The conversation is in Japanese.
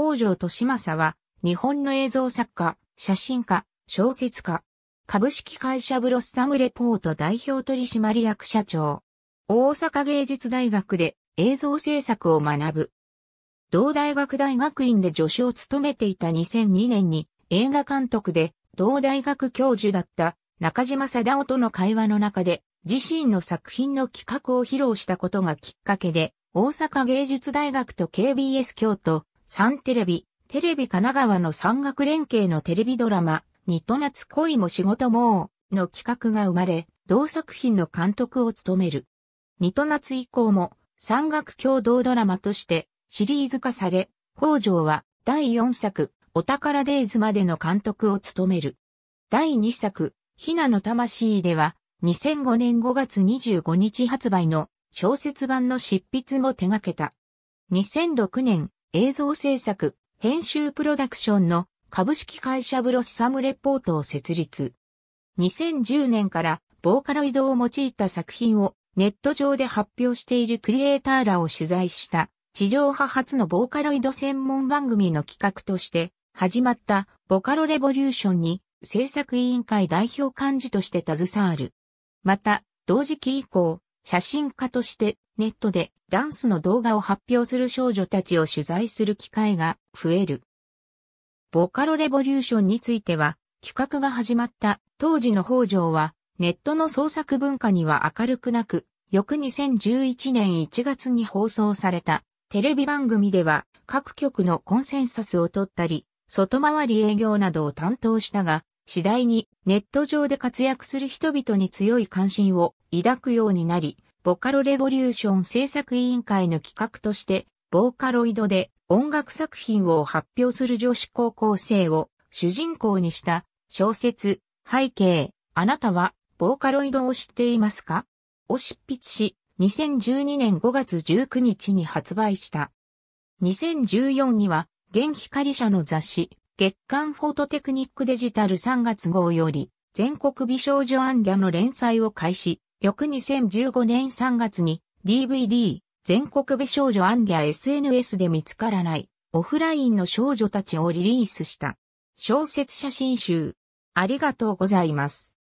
北条利政は、日本の映像作家、写真家、小説家、株式会社ブロッサムレポート代表取締役社長、大阪芸術大学で映像制作を学ぶ。同大学大学院で助手を務めていた2002年に映画監督で同大学教授だった中島貞夫との会話の中で自身の作品の企画を披露したことがきっかけで大阪芸術大学と KBS 京都サンテレビ、テレビ神奈川の山岳連携のテレビドラマ、ニ戸夏恋も仕事もの企画が生まれ、同作品の監督を務める。ニト夏以降も山岳共同ドラマとしてシリーズ化され、北条は第4作、お宝デイズまでの監督を務める。第2作、ひなの魂では、2005年5月25日発売の小説版の執筆も手掛けた。2006年、映像制作、編集プロダクションの株式会社ブロッサムレポートを設立。2010年からボーカロイドを用いた作品をネット上で発表しているクリエイターらを取材した地上波初のボーカロイド専門番組の企画として始まったボカロレボリューションに制作委員会代表幹事として携わる。また、同時期以降、写真家としてネットでダンスの動画を発表する少女たちを取材する機会が増える。ボカロレボリューションについては企画が始まった当時の北条はネットの創作文化には明るくなく、翌2011年1月に放送されたテレビ番組では各局のコンセンサスを取ったり、外回り営業などを担当したが、次第にネット上で活躍する人々に強い関心を抱くようになり、ボカロレボリューション制作委員会の企画として、ボーカロイドで音楽作品を発表する女子高校生を主人公にした小説、背景、あなたはボーカロイドを知っていますかを執筆し、2012年5月19日に発売した。2014には、現光社の雑誌、月刊フォトテクニックデジタル3月号より、全国美少女アンギャの連載を開始、翌2015年3月に DVD 全国美少女アンディア SNS で見つからないオフラインの少女たちをリリースした小説写真集ありがとうございます。